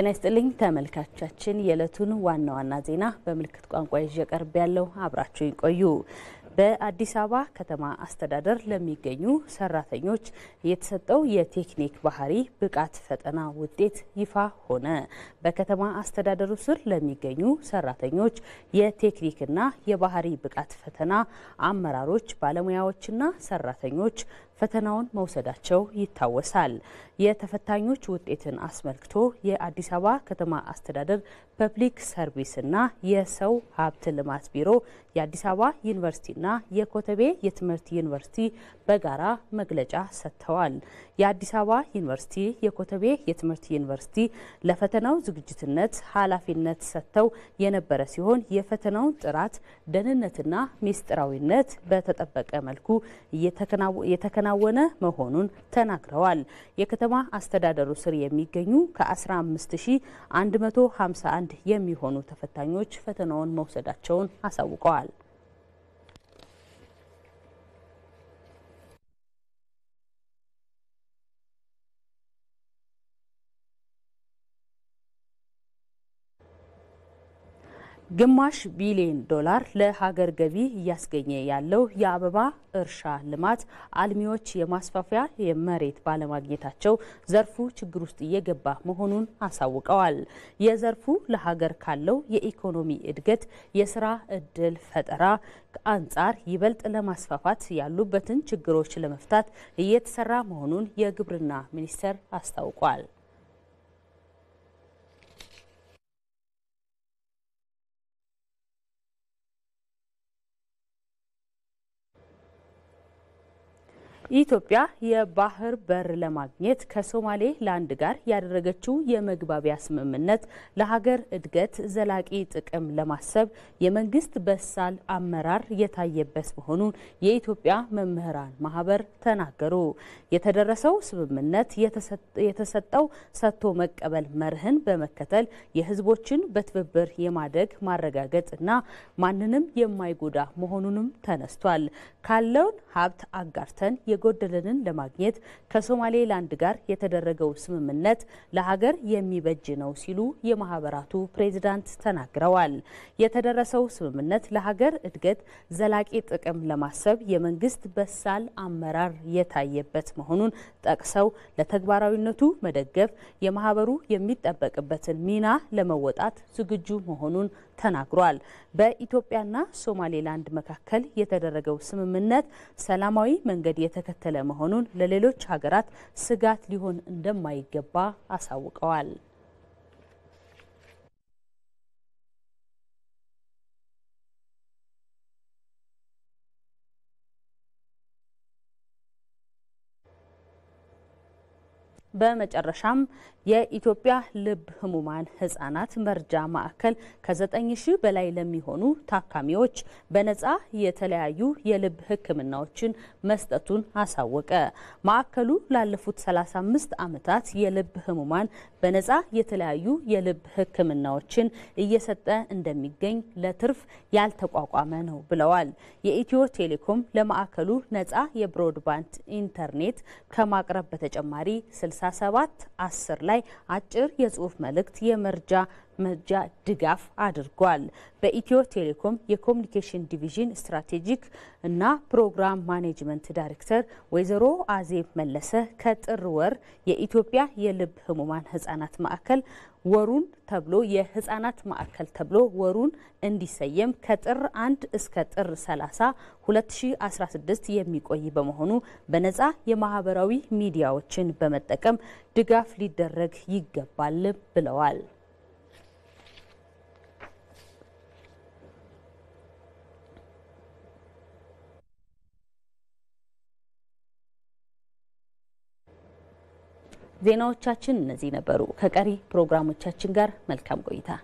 ጤና ይስጥልኝ ተመልካቻችን፣ የዕለቱን ዋና ዋና ዜና በምልክት ቋንቋ ይዤ ቀርብ ያለው አብራችሁ ይቆዩ። በአዲስ አበባ ከተማ አስተዳደር ለሚገኙ ሰራተኞች የተሰጠው የቴክኒክ ባህሪ ብቃት ፈተና ውጤት ይፋ ሆነ። በከተማ አስተዳደሩ ስር ለሚገኙ ሰራተኞች የቴክኒክና የባህሪ ብቃት ፈተና አመራሮች፣ ባለሙያዎችና ሰራተኞች ፈተናውን መውሰዳቸው ይታወሳል። የተፈታኞች ውጤትን አስመልክቶ የአዲስ አበባ ከተማ አስተዳደር ፐብሊክ ሰርቪስና የሰው ሀብት ልማት ቢሮ የአዲስ አበባ ዩኒቨርሲቲና የኮተቤ የትምህርት ዩኒቨርሲቲ በጋራ መግለጫ ሰጥተዋል። የአዲስ አበባ ዩኒቨርሲቲ፣ የኮተቤ የትምህርት ዩኒቨርሲቲ ለፈተናው ዝግጅትነት ኃላፊነት ሰጥተው የነበረ ሲሆን የፈተናውን ጥራት ደህንነትና ሚስጥራዊነት በተጠበቀ መልኩ የተከና እየተከናወነ መሆኑን ተናግረዋል። የከተማ አስተዳደሩ ስር የሚገኙ ከ15151 የሚሆኑ ተፈታኞች ፈተናውን መውሰዳቸውን አሳውቀዋል። ግማሽ ቢሊዮን ዶላር ለሀገር ገቢ እያስገኘ ያለው የአበባ እርሻ ልማት አልሚዎች የማስፋፊያ የመሬት ባለማግኘታቸው ዘርፉ ችግር ውስጥ እየገባ መሆኑን አሳውቀዋል። የዘርፉ ለሀገር ካለው የኢኮኖሚ እድገት፣ የስራ እድል ፈጠራ አንጻር ይበልጥ ለማስፋፋት ያሉበትን ችግሮች ለመፍታት እየተሰራ መሆኑን የግብርና ሚኒስቴር አስታውቋል። ኢትዮጵያ የባህር በር ለማግኘት ከሶማሌ ላንድ ጋር ያደረገችው የመግባቢያ ስምምነት ለሀገር እድገት ዘላቂ ጥቅም ለማሰብ የመንግስት በሳል አመራር የታየበት መሆኑን የኢትዮጵያ መምህራን ማህበር ተናገሩ። የተደረሰው ስምምነት የተሰጠው ሰጥቶ መቀበል መርህን በመከተል የህዝቦችን በትብብር የማደግ ማረጋገጥ እና ማንንም የማይጎዳ መሆኑንም ተነስቷል። ካለውን ሀብት አጋርተን የጎደለንን ለማግኘት ከሶማሌላንድ ጋር የተደረገው ስምምነት ለሀገር የሚበጅ ነው ሲሉ የማህበራቱ ፕሬዚዳንት ተናግረዋል። የተደረሰው ስምምነት ለሀገር እድገት ዘላቂ ጥቅም ለማሰብ የመንግስት በሳል አመራር የታየበት መሆኑን ጠቅሰው ለተግባራዊነቱ መደገፍ የማህበሩ የሚጠበቅበትን ሚና ለመወጣት ዝግጁ መሆኑን ተናግሯል። በኢትዮጵያና ሶማሌላንድ መካከል የተደረገው ስምምነት ሰላማዊ መንገድ የተከተለ መሆኑን ለሌሎች ሀገራት ስጋት ሊሆን እንደማይገባ አሳውቀዋል። በመጨረሻም የኢትዮጵያ ልብ ህሙማን ህጻናት መርጃ ማዕከል ከዘጠኝ ሺህ በላይ ለሚሆኑ ታካሚዎች በነጻ የተለያዩ የልብ ህክምናዎችን መስጠቱን አሳወቀ። ማዕከሉ ላለፉት 35 ዓመታት የልብ ህሙማን በነጻ የተለያዩ የልብ ህክምናዎችን እየሰጠ እንደሚገኝ ለትርፍ ያልተቋቋመ ነው ብለዋል። የኢትዮ ቴሌኮም ለማዕከሉ ነጻ የብሮድባንድ ኢንተርኔት ከማቅረብ በተጨማሪ 60 67 10 ላይ አጭር የጽሁፍ መልእክት የመርጃ መጃ ድጋፍ አድርጓል። በኢትዮ ቴሌኮም የኮሚኒኬሽን ዲቪዥን ስትራቴጂክ እና ፕሮግራም ማኔጅመንት ዳይሬክተር ወይዘሮ አዜብ መለሰ ከጥር ወር የኢትዮጵያ የልብ ህሙማን ህጻናት ማዕከል ወሩን ተብሎ የህጻናት ማዕከል ተብሎ ወሩን እንዲሰየም ከጥር 1 እስከ ጥር 30 2016 የሚቆይ በመሆኑ በነፃ የማህበራዊ ሚዲያዎችን በመጠቀም ድጋፍ ሊደረግ ይገባል ብለዋል። ዜናዎቻችን እነዚህ ነበሩ። ከቀሪ ፕሮግራሞቻችን ጋር መልካም ቆይታ